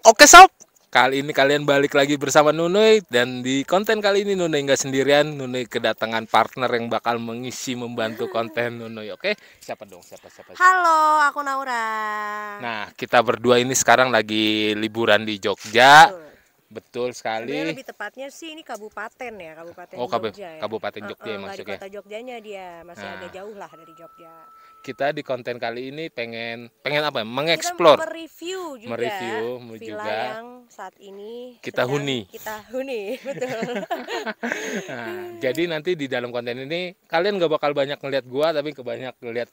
Oke sob, kali ini kalian balik lagi bersama Nunoi dan di konten kali ini Nunoi nggak sendirian, Nunoi kedatangan partner yang bakal mengisi membantu hmm. konten Nunoi. Oke, siapa dong? Siapa siapa? siapa? Halo, aku Naura. Nah, kita berdua ini sekarang lagi liburan di Jogja. Betul. sekali. Sebenarnya lebih tepatnya sih ini kabupaten ya, kabupaten oh, Jogja. Oh, ya. kabupaten Jogja uh, uh, maksudnya. kota Jogjanya dia masih nah. agak jauh lah dari Jogja kita di konten kali ini pengen pengen apa? Ya? Mengeksplor, mereview juga, mereview villa juga yang saat ini kita huni. Kita huni, betul. nah, jadi nanti di dalam konten ini kalian gak bakal banyak ngeliat gua tapi kebanyak ngeliat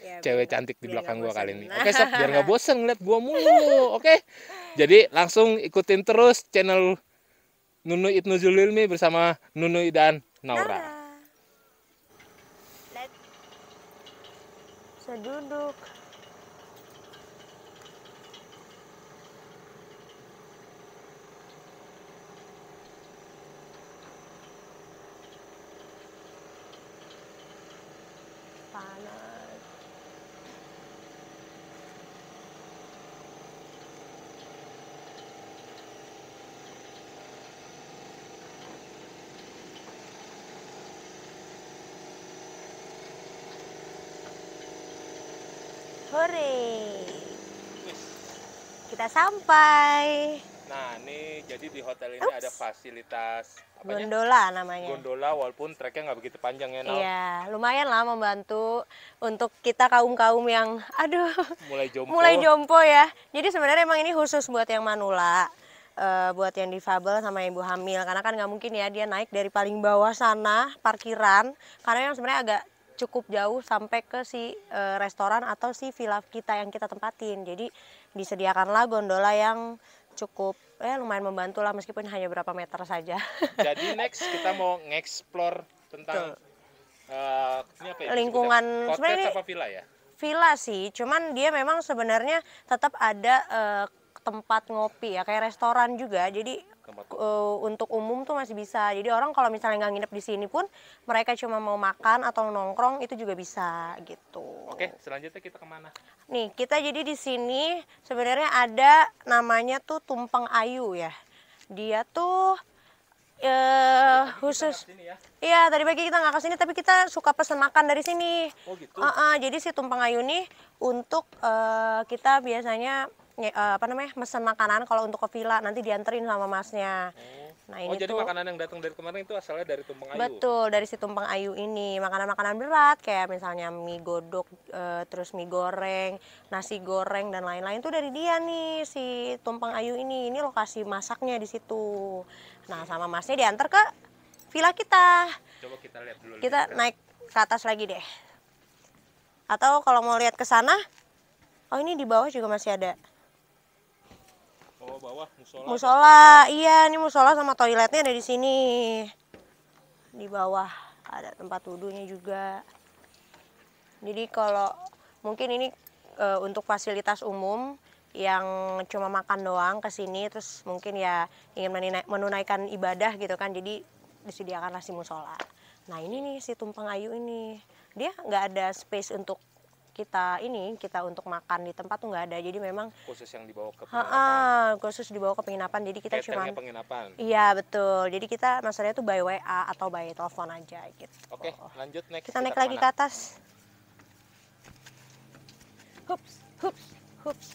ya, cewek bener. cantik di belakang gua kali ini. Oke, okay, biar gak bosen ngeliat gua mulu. Oke. Okay? Jadi langsung ikutin terus channel Nunu Ibnu Zulilmi bersama Nunu dan Naura. sa dudok Hore. Kita sampai. Nah, ini jadi di hotel ini Oops. ada fasilitas apanya? gondola namanya. Gondola walaupun treknya nggak begitu panjang ya, Iya, lumayan lah membantu untuk kita kaum-kaum yang aduh, mulai jompo. mulai jompo ya. Jadi sebenarnya emang ini khusus buat yang manula. Uh, buat yang difabel sama ibu hamil karena kan nggak mungkin ya dia naik dari paling bawah sana parkiran karena yang sebenarnya agak cukup jauh sampai ke si uh, restoran atau si villa kita yang kita tempatin. Jadi disediakanlah gondola yang cukup eh, lumayan membantu lah meskipun hanya berapa meter saja. Jadi next kita mau ngeksplor tentang uh, ini apa ya? lingkungan sebenarnya apa villa ya? Villa sih, cuman dia memang sebenarnya tetap ada uh, tempat ngopi ya kayak restoran juga jadi uh, untuk umum tuh masih bisa jadi orang kalau misalnya nggak nginep di sini pun mereka cuma mau makan atau nongkrong itu juga bisa gitu oke selanjutnya kita kemana nih kita jadi di sini sebenarnya ada namanya tuh tumpeng ayu ya dia tuh Uh, khusus ya. iya tadi pagi kita nggak sini tapi kita suka pesen makan dari sini oh gitu uh, uh, jadi si tumpeng ayu nih untuk uh, kita biasanya uh, apa namanya mesen makanan kalau untuk ke villa nanti dianterin sama masnya. Hmm. Nah oh, ini oh jadi tuh, makanan yang datang dari kemarin itu asalnya dari Tumpeng Ayu? Betul dari si Tumpeng Ayu ini makanan-makanan berat kayak misalnya mie godok, e, terus mie goreng, nasi goreng dan lain-lain itu dari dia nih si Tumpeng Ayu ini ini lokasi masaknya di situ. Nah sama masnya diantar ke villa kita. Coba kita lihat dulu. Kita lihat. naik ke atas lagi deh. Atau kalau mau lihat ke sana, oh ini di bawah juga masih ada. Bawah bawah musola. Musola, iya ini musola sama toiletnya ada di sini. Di bawah ada tempat wudhunya juga. Jadi kalau mungkin ini e, untuk fasilitas umum yang cuma makan doang ke sini terus mungkin ya ingin menunaikan ibadah gitu kan jadi disediakanlah si musola. Nah ini nih si tumpeng ayu ini dia nggak ada space untuk kita ini kita untuk makan di tempat tuh nggak ada jadi memang khusus yang dibawa ke penginapan uh, khusus dibawa ke penginapan jadi kita cuma penginapan iya betul jadi kita maksudnya tuh by WA atau by telepon aja gitu oke okay, lanjut next kita, kita naik lagi ke atas hups hups hups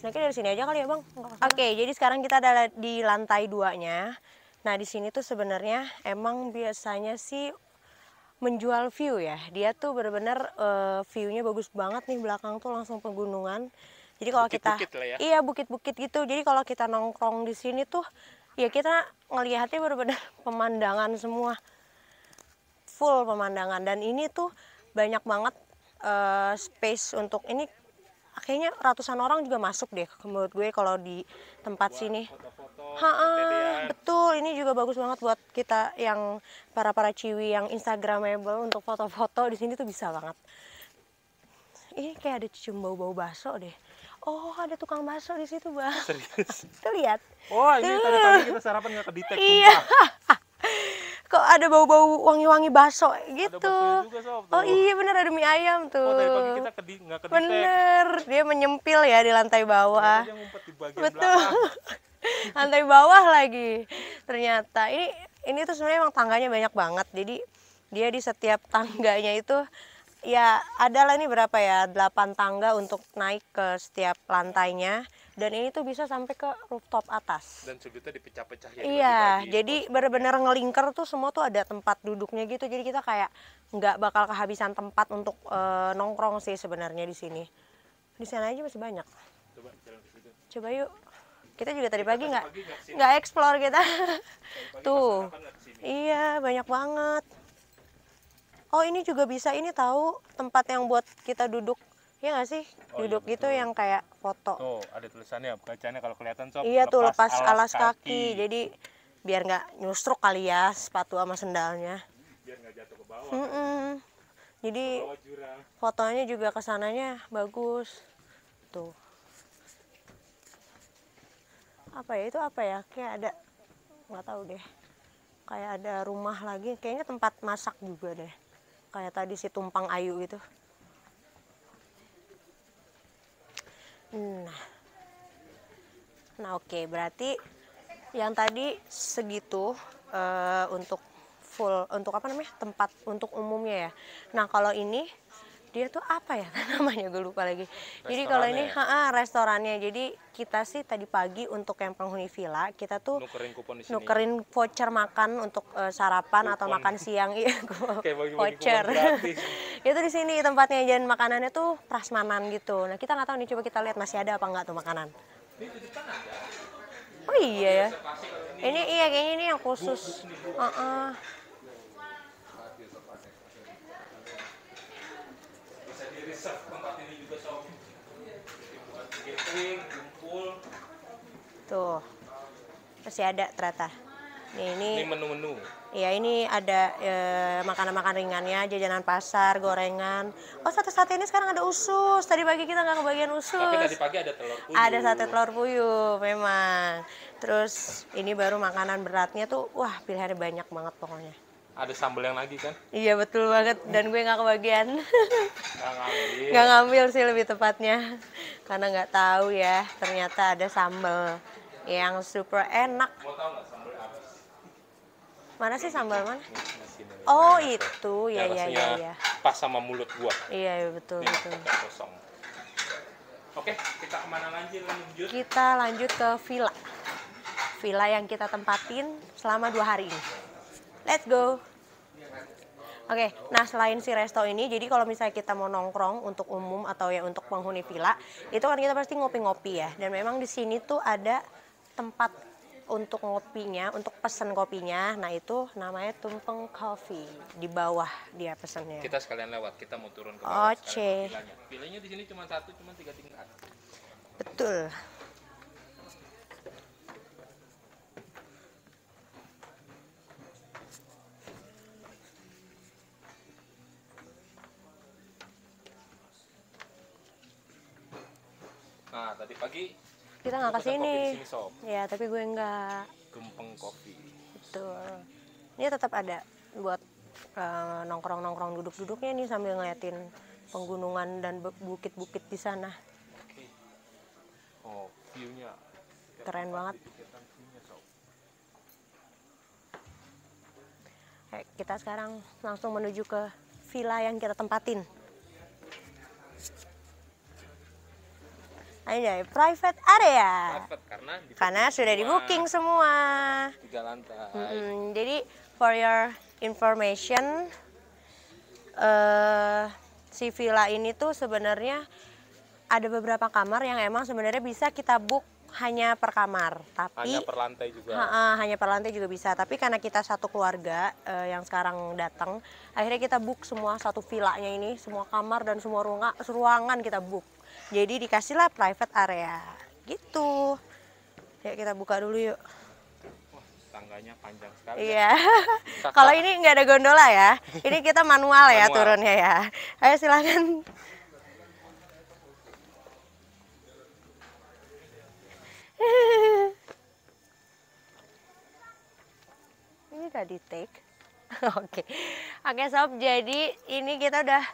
naiknya dari sini aja kali ya bang oke okay, jadi sekarang kita ada di lantai duanya nah di sini tuh sebenarnya emang biasanya sih menjual view ya. Dia tuh benar-benar uh, eh, view-nya bagus banget nih belakang tuh langsung pegunungan. Jadi kalau kita -bukit kita ya. iya bukit-bukit gitu. Jadi kalau kita nongkrong di sini tuh ya kita ngelihatnya benar-benar pemandangan semua. Full pemandangan dan ini tuh banyak banget uh, space untuk ini kayaknya ratusan orang juga masuk deh menurut gue kalau di tempat buat sini. Foto-foto, ha betul, ini juga bagus banget buat kita yang para para ciwi yang instagramable untuk foto-foto di sini tuh bisa banget. Ini kayak ada cium bau-bau baso deh. Oh, ada tukang baso di situ, Bang. Serius? Tuh lihat. Oh, ini tadi tadi kita sarapan nggak detect Iya. kok ada bau-bau wangi-wangi baso gitu. Ada juga, Sob, Oh iya bener ada mie ayam tuh. Oh, dari pagi kita ke bener, dia menyempil ya di lantai bawah. di bagian Betul. lantai bawah lagi. Ternyata ini ini tuh sebenarnya emang tangganya banyak banget. Jadi dia di setiap tangganya itu ya adalah ini berapa ya? delapan tangga untuk naik ke setiap lantainya dan ini tuh bisa sampai ke rooftop atas dan sudutnya dipecah-pecah ya iya jadi benar-benar ngelingker tuh semua tuh ada tempat duduknya gitu jadi kita kayak nggak bakal kehabisan tempat untuk uh, nongkrong sih sebenarnya di sini di sana aja masih banyak coba jalan coba yuk kita juga tadi pagi nggak nggak explore kita tuh iya banyak banget oh ini juga bisa ini tahu tempat yang buat kita duduk ya nggak sih oh, iya, duduk iya, betul. gitu yang kayak foto. Tuh, ada tulisannya bacaannya kalau kelihatan sob. Iya lepas tuh lepas alas, alas kaki. kaki. Jadi biar nggak nyusruk kali ya sepatu sama sendalnya. Biar nggak jatuh ke bawah. Mm -mm. Jadi bawah fotonya juga kesananya bagus. Tuh. Apa ya itu apa ya? Kayak ada nggak tahu deh. Kayak ada rumah lagi, kayaknya tempat masak juga deh. Kayak tadi si tumpang ayu gitu. Nah. Nah, oke, okay. berarti yang tadi segitu uh, untuk full untuk apa namanya? tempat untuk umumnya ya. Nah, kalau ini dia tuh apa ya namanya gue lupa lagi. Jadi kalau ini ha ya? -ha, restorannya. Jadi kita sih tadi pagi untuk yang penghuni villa kita tuh nukerin kupon di sini. Nukerin voucher makan untuk uh, sarapan kupon. atau makan siang iya voucher. itu di sini tempatnya dan makanannya tuh prasmanan gitu. Nah kita nggak tahu nih coba kita lihat masih ada apa nggak tuh makanan. Oh iya ya. Ini iya kayaknya ini yang khusus. Uh -uh. Tuh masih ada ternyata. ini menu-menu ya ini ada eh, makanan-makanan ringannya, jajanan pasar, gorengan. Oh sate-sate ini sekarang ada usus. Tadi pagi kita nggak kebagian usus. Tapi tadi pagi ada telur puyuh. Ada sate telur puyuh memang. Terus ini baru makanan beratnya tuh, wah pilihannya banyak banget pokoknya. Ada sambal yang lagi kan? Iya betul banget dan gue nggak kebagian. Nggak ngambil. ngambil sih lebih tepatnya, karena nggak tahu ya ternyata ada sambal yang super enak. Mau tahu gak? Mana sih sambal mana? Oh nah, itu, ya ya ya, ya. Pas sama mulut gua. Iya ya, betul Ini betul. Kosong. Oke, kita kemana lanjut? lanjut? Kita lanjut ke villa. Villa yang kita tempatin selama dua hari ini. Let's go. Oke, okay, nah selain si resto ini, jadi kalau misalnya kita mau nongkrong untuk umum atau ya untuk penghuni villa, itu kan kita pasti ngopi-ngopi ya. Dan memang di sini tuh ada tempat untuk ngopinya, untuk pesan kopinya, nah itu namanya tumpeng coffee di bawah dia pesannya. Kita sekalian lewat, kita mau turun ke bawah. Oke. Pilihnya di sini cuma satu, cuma tiga tingkat. Betul. Nah, tadi pagi kita nggak kesini ya tapi gue nggak gempeng kopi betul ini tetap ada buat nongkrong eh, nongkrong nongkrong duduk duduknya nih sambil ngeliatin penggunungan dan bukit-bukit di sana oh viewnya keren banget kita sekarang langsung menuju ke villa yang kita tempatin. Anjay, private area. Private karena di karena sudah di booking semua. Tiga lantai. Hmm, jadi for your information, uh, si villa ini tuh sebenarnya ada beberapa kamar yang emang sebenarnya bisa kita book hanya per kamar, tapi hanya per lantai juga. Ha -ha, hanya per lantai juga bisa, tapi karena kita satu keluarga uh, yang sekarang datang, akhirnya kita book semua satu villanya ini, semua kamar dan semua ruangan kita book jadi dikasihlah private area gitu ya kita buka dulu yuk Wah, tangganya panjang sekali ya. iya kalau ini nggak ada gondola ya ini kita manual, ya turunnya ya ayo silahkan ini gak di take oke oke okay, sob jadi ini kita udah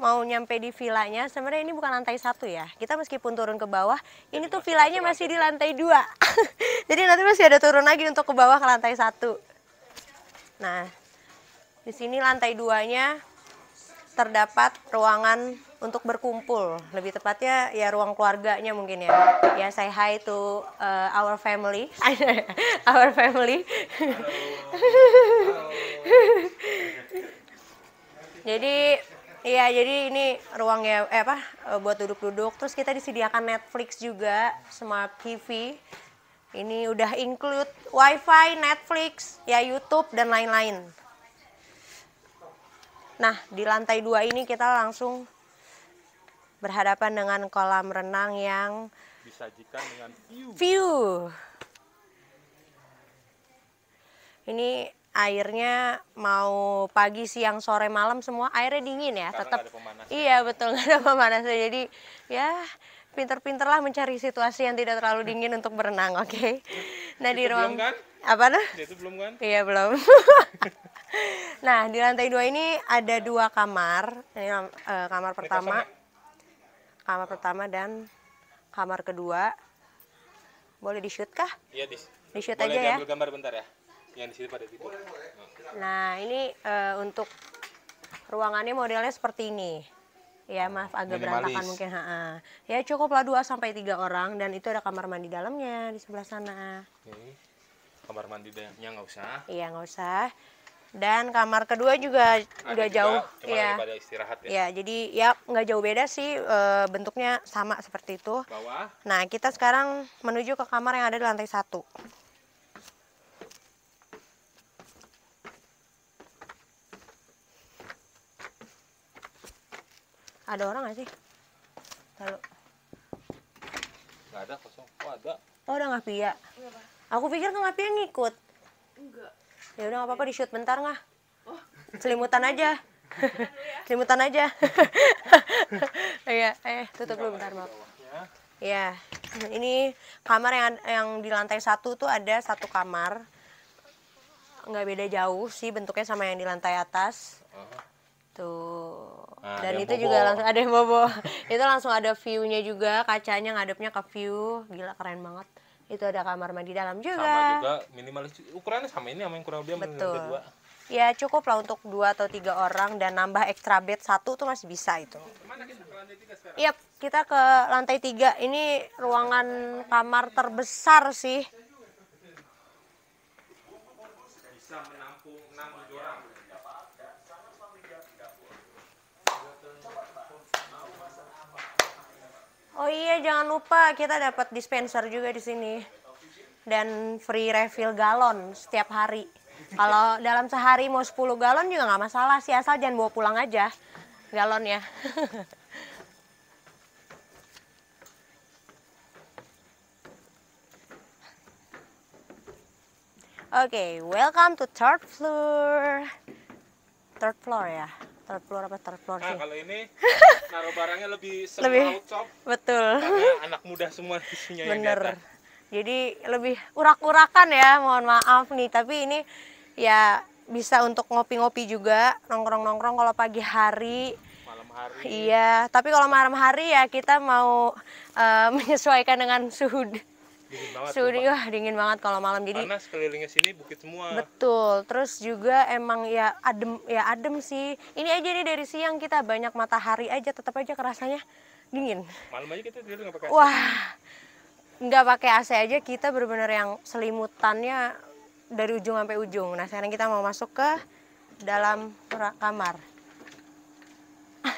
mau nyampe di villanya sebenarnya ini bukan lantai satu ya kita meskipun turun ke bawah ini tuh villanya masih di lantai dua jadi nanti masih ada turun lagi untuk ke bawah ke lantai satu nah di sini lantai duanya terdapat ruangan untuk berkumpul lebih tepatnya ya ruang keluarganya mungkin ya ya say hi to uh, our family our family jadi Iya, jadi ini ruangnya eh apa eh, buat duduk-duduk. Terus kita disediakan Netflix juga, Smart TV. Ini udah include WiFi, Netflix, ya YouTube dan lain-lain. Nah, di lantai dua ini kita langsung berhadapan dengan kolam renang yang disajikan dengan view. View. Ini airnya mau pagi siang sore malam semua airnya dingin ya tetap iya betul nggak ada pemanasnya jadi ya pinter-pinterlah mencari situasi yang tidak terlalu dingin untuk berenang oke okay? nah itu di ruang belum kan? apa nah itu belum kan iya belum nah di lantai dua ini ada dua kamar ini uh, kamar pertama kamar pertama dan kamar kedua boleh di shoot kah iya di, di shoot boleh aja ya gambar bentar ya yang di sini pada tidur. Nah, ini uh, untuk ruangannya modelnya seperti ini. Ya, maaf agak Minimalis. berantakan mungkin. Ha -ha. Ya, cukuplah 2 sampai 3 orang dan itu ada kamar mandi dalamnya di sebelah sana. Ini kamar mandi dalamnya nggak usah. Iya, nggak usah. Dan kamar kedua juga nggak jauh, cuma ya. istirahat ya. Ya, jadi ya nggak jauh beda sih e, bentuknya sama seperti itu. Bawah. Nah, kita sekarang menuju ke kamar yang ada di lantai satu. Ada orang nggak sih? Kalau nggak ada kosong. kok oh, ada. Oh udah nggak pia. Iya, Aku pikir nggak pia ngikut. Enggak. Ya udah nggak apa-apa di shoot bentar nggak? Oh. Selimutan aja. Iya. Selimutan aja. Iya, eh tutup dulu bentar bang. Ya, ini kamar yang yang di lantai satu tuh ada satu kamar nggak beda jauh sih bentuknya sama yang di lantai atas. Tuh dan itu bobo. juga langsung ada yang bobo itu langsung ada viewnya juga kacanya ngadepnya ke view gila keren banget itu ada kamar mandi dalam juga sama juga minimalis ukurannya sama ini sama yang kurang lebih betul dua. ya cukup lah untuk dua atau tiga orang dan nambah extra bed satu tuh masih bisa itu iya kita ke lantai tiga ini ruangan kamar terbesar sih Oh iya, jangan lupa kita dapat dispenser juga di sini. Dan free refill galon setiap hari. Kalau dalam sehari mau 10 galon juga nggak masalah sih, asal jangan bawa pulang aja galonnya. Oke, okay, welcome to third floor. Third floor ya terplor apa terplor nah, sih. kalau ini naruh barangnya lebih lebih cop. betul karena anak muda semua isinya bener yang jadi lebih urak-urakan ya mohon maaf nih tapi ini ya bisa untuk ngopi-ngopi juga nongkrong-nongkrong kalau pagi hari malam hari iya tapi kalau malam hari ya kita mau uh, menyesuaikan dengan suhu dingin banget wah dingin banget kalau malam jadi panas kelilingnya sini bukit semua betul terus juga emang ya adem ya adem sih ini aja nih dari siang kita banyak matahari aja tetap aja kerasanya dingin malam aja kita tidur nggak pakai wah nggak pakai AC aja kita benar-benar yang selimutannya dari ujung sampai ujung nah sekarang kita mau masuk ke dalam kamar ah,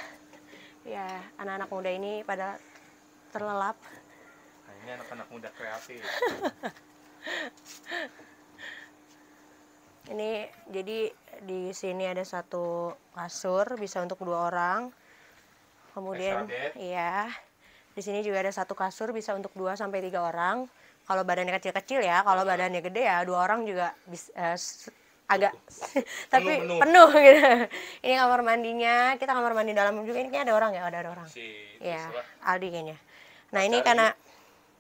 ya anak-anak muda ini pada terlelap ini anak-anak muda kreatif ini jadi di sini ada satu kasur bisa untuk dua orang kemudian iya di sini juga ada satu kasur bisa untuk dua sampai tiga orang kalau badannya kecil-kecil ya kalau iya. badannya gede ya dua orang juga bisa uh, eh, agak tapi penuh, penuh. gitu ini kamar mandinya kita kamar mandi dalam juga ini ada orang ya ada, oh, ada orang si, ya Aldi kayaknya nah Mas ini karena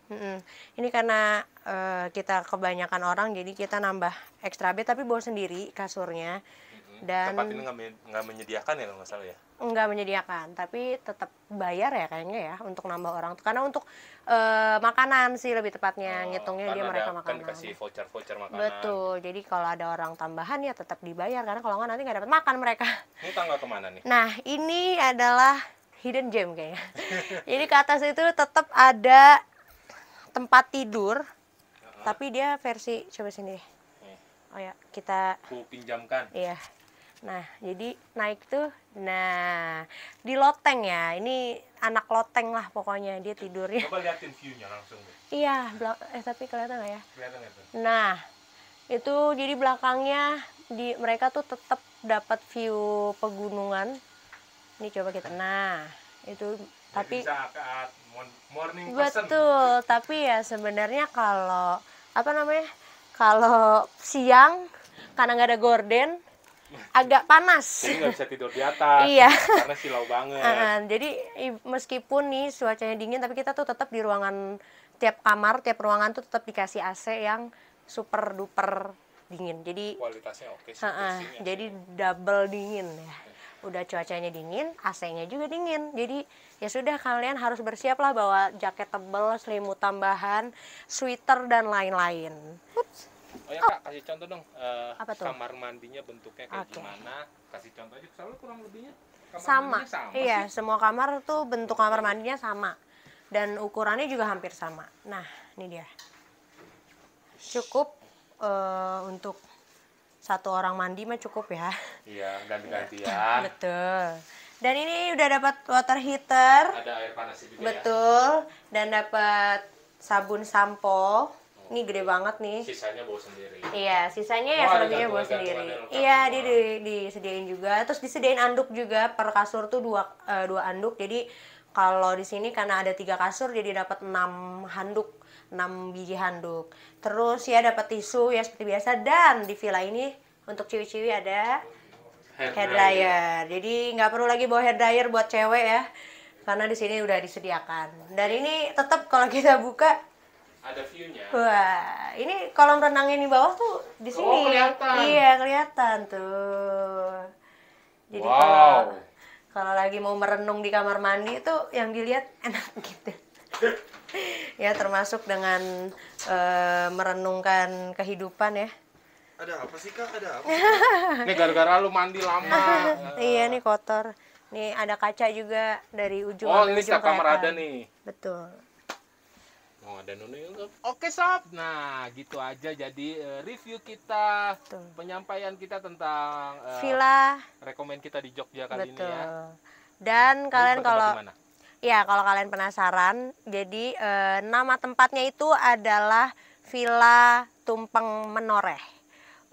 Hmm, ini karena uh, kita kebanyakan orang, jadi kita nambah ekstra bed tapi bawa sendiri kasurnya. Hmm, dan tempat ini nggak menyediakan ya kalau nggak salah ya? Nggak menyediakan, tapi tetap bayar ya kayaknya ya untuk nambah orang. Karena untuk uh, makanan sih lebih tepatnya oh, ngitungnya dia mereka ada, kan makanan. Kan dikasih voucher voucher makanan. Betul, jadi kalau ada orang tambahan ya tetap dibayar karena kalau nggak nanti nggak dapat makan mereka. Ini tanggal kemana nih? Nah ini adalah hidden gem kayaknya. jadi ke atas itu tetap ada tempat tidur uh tapi dia versi coba sini deh oh ya kita Aku pinjamkan iya nah jadi naik tuh nah di loteng ya ini anak loteng lah pokoknya dia tidurnya coba liatin viewnya langsung deh. iya eh tapi kelihatan nggak ya kelihatan kelihatan. nah itu jadi belakangnya di mereka tuh tetap dapat view pegunungan ini coba kita nah itu tapi bisa morning person. Betul, tapi ya sebenarnya kalau apa namanya? Kalau siang karena nggak ada gorden agak panas. Jadi nggak bisa tidur di atas. iya. Karena silau banget. Uh, jadi meskipun nih cuacanya dingin, tapi kita tuh tetap di ruangan tiap kamar, tiap ruangan tuh tetap dikasih AC yang super duper dingin. Jadi kualitasnya oke. Okay, uh, uh, jadi double dingin ya udah cuacanya dingin, AC-nya juga dingin. Jadi ya sudah kalian harus bersiap lah bawa jaket tebel, selimut tambahan, sweater dan lain-lain. Oh ya kak, kasih contoh dong uh, Apa tuh? kamar mandinya bentuknya kayak okay. gimana? Kasih contoh aja, selalu kurang lebihnya kamar sama. sama. Iya, sih. semua kamar tuh bentuk kamar mandinya sama dan ukurannya juga hampir sama. Nah, ini dia. Cukup uh, untuk satu orang mandi mah cukup ya. Iya, ganti-gantian. Iya, betul. Dan ini udah dapat water heater. Ada air panas juga ya. Betul. Ya. Dan dapat sabun sampo. Ini gede banget nih. Sisanya bawa sendiri. Iya, sisanya ya oh, ya selebihnya bawa sendiri. Iya, dia di, disediain juga. Terus disediain anduk juga per kasur tuh dua uh, dua anduk. Jadi kalau di sini karena ada tiga kasur jadi dapat enam handuk, enam biji handuk. Terus ya dapat tisu ya seperti biasa dan di villa ini untuk ciwi-ciwi ada hair, dryer. Jadi nggak perlu lagi bawa hair dryer buat cewek ya. Karena di sini udah disediakan. Dan ini tetap kalau kita buka ada view-nya. Wah, ini kolam renang ini bawah tuh di sini. Oh, kelihatan. Iya, kelihatan tuh. Jadi wow. kalau kalau lagi mau merenung di kamar mandi itu yang dilihat enak gitu. ya termasuk dengan e, merenungkan kehidupan ya ada apa sih kak ada apa Nih gara-gara lu mandi lama iya nih kotor nih ada kaca juga dari ujung oh ini siapa kamar ada nih betul Oh, ada untuk. Oke sob, nah gitu aja jadi uh, review kita, Betul. penyampaian kita tentang uh, villa, rekomend kita di Jogja kali Betul. ini ya. Dan kalian kalau dimana? ya kalau kalian penasaran, jadi uh, nama tempatnya itu adalah Villa Tumpeng Menoreh.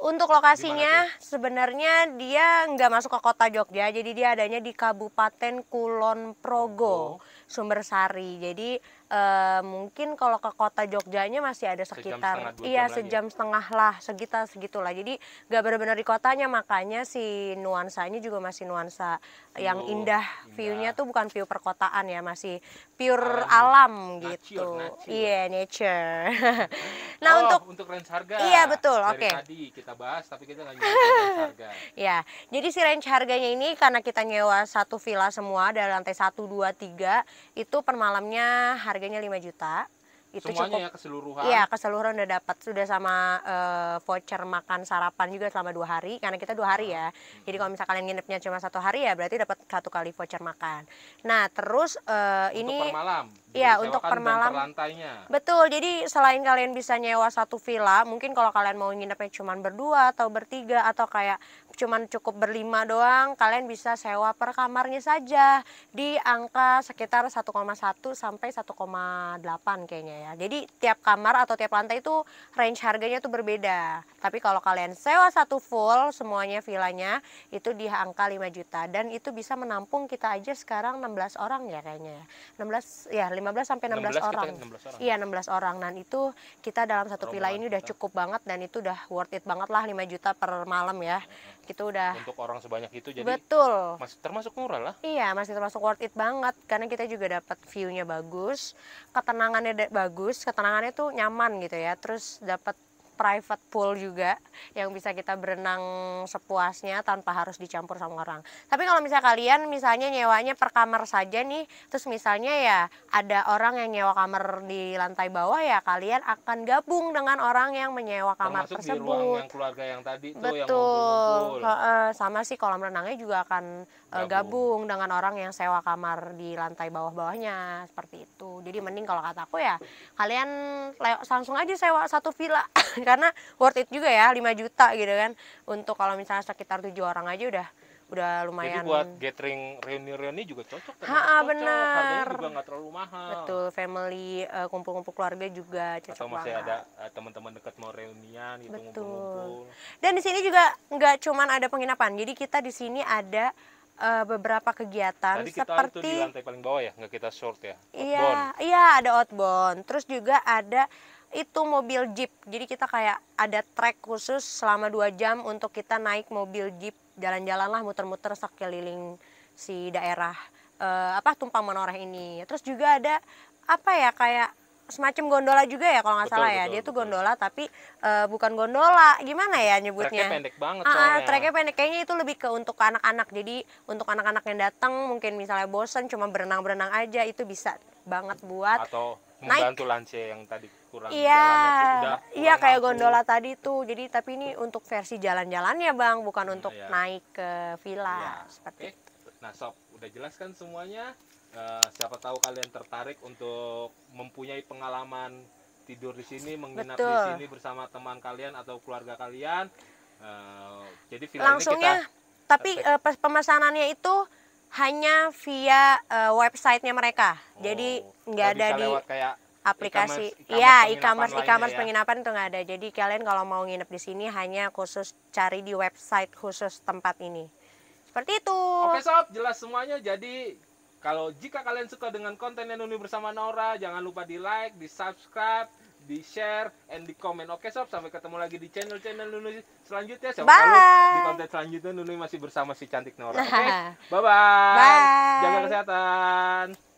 Untuk lokasinya sebenarnya dia nggak masuk ke kota Jogja, jadi dia adanya di Kabupaten Kulon Progo, Sumbersari. Jadi Eh, mungkin kalau ke kota Jogjanya masih ada sekitar sejam iya ya? sejam setengah lah sekitar segitulah jadi gak benar-benar di kotanya makanya si nuansanya juga masih nuansa yang indah, oh, indah. viewnya tuh bukan view perkotaan ya masih pure alam, nature, gitu iya nature, nature. nah oh, untuk untuk range harga iya betul oke okay. tadi kita bahas tapi kita nggak range harga ya jadi si range harganya ini karena kita nyewa satu villa semua dari lantai satu dua tiga itu per malamnya harga harganya 5 juta itu Semuanya cukup ya keseluruhan iya keseluruhan udah dapat sudah sama uh, voucher makan sarapan juga selama dua hari karena kita dua hari ya hmm. jadi kalau misalnya kalian nginepnya cuma satu hari ya berarti dapat satu kali voucher makan nah terus uh, eh, untuk ini per malam iya untuk per malam iya, kan lantainya betul jadi selain kalian bisa nyewa satu villa mungkin kalau kalian mau nginepnya cuma berdua atau bertiga atau kayak cuma cukup berlima doang, kalian bisa sewa per kamarnya saja di angka sekitar 1,1 sampai 1,8 kayaknya ya. Jadi tiap kamar atau tiap lantai itu range harganya tuh berbeda. Tapi kalau kalian sewa satu full semuanya villanya itu di angka 5 juta dan itu bisa menampung kita aja sekarang 16 orang ya kayaknya 16 ya 15 ya, sampai 16, 16 orang. 16 kan orang. Iya 16 orang dan itu kita dalam satu villa ini udah cukup banget dan itu udah worth it banget lah 5 juta per malam ya. Iya, iya gitu udah untuk orang sebanyak itu jadi betul masih termasuk murah lah iya masih termasuk worth it banget karena kita juga dapat viewnya bagus ketenangannya bagus ketenangannya tuh nyaman gitu ya terus dapat private pool juga yang bisa kita berenang sepuasnya tanpa harus dicampur sama orang. Tapi kalau misalnya kalian misalnya nyewanya per kamar saja nih, terus misalnya ya ada orang yang nyewa kamar di lantai bawah ya kalian akan gabung dengan orang yang menyewa kamar Termasuk tersebut. di ruang yang keluarga yang tadi tuh Betul. yang ngumpul sama sih kolam renangnya juga akan e, gabung. gabung dengan orang yang sewa kamar di lantai bawah-bawahnya seperti itu. Jadi mending kalau kataku ya kalian langsung aja sewa satu villa karena worth it juga ya 5 juta gitu kan untuk kalau misalnya sekitar tujuh orang aja udah udah lumayan. Jadi buat gathering reuni-reuni juga cocok. Ya, ha, benar. juga nggak terlalu mahal. Betul, family eh, kumpul-kumpul uh, keluarga juga cocok Atau masih banget. ada uh, teman-teman dekat mau reunian gitu ngumpul-ngumpul. Dan di sini juga nggak cuman ada penginapan. Jadi kita di sini ada uh, beberapa kegiatan Tadi kita seperti itu di lantai paling bawah ya, nggak kita short ya. Iya, iya ada outbound. Terus juga ada itu mobil jeep jadi kita kayak ada trek khusus selama dua jam untuk kita naik mobil jeep jalan-jalan lah muter-muter sekeliling si daerah uh, apa tumpang menoreh ini terus juga ada apa ya kayak semacam gondola juga ya kalau nggak salah ya dia tuh gondola tapi uh, bukan gondola gimana ya nyebutnya treknya pendek banget ah, ah treknya pendek kayaknya itu lebih ke untuk anak-anak jadi untuk anak-anak yang datang mungkin misalnya bosan cuma berenang-berenang aja itu bisa banget buat atau membantu lansia yang tadi kurang iya iya kayak aku. gondola tadi tuh jadi tapi ini untuk versi jalan-jalannya bang bukan iya, untuk ya. naik ke villa ya. seperti okay. Eh, nah sob udah jelaskan semuanya uh, siapa tahu kalian tertarik untuk mempunyai pengalaman tidur di sini menginap di sini bersama teman kalian atau keluarga kalian uh, jadi villa langsungnya ini kita tapi uh, pemesanannya itu hanya via uh, eh, nya mereka. Oh, Jadi nggak ada di kayak aplikasi iya e-commerce e-commerce iya, penginapan itu ya. nggak ada jadi kalian kalau mau nginep di sini hanya khusus cari di website khusus tempat ini seperti itu oke sob jelas semuanya jadi kalau jika kalian suka dengan konten yang bersama Nora jangan lupa di like di subscribe di share and di komen oke sob sampai ketemu lagi di channel channel Nunu selanjutnya siapa bye. tahu di konten selanjutnya Nunu masih bersama si cantik Nora oke okay? bye, bye bye jaga kesehatan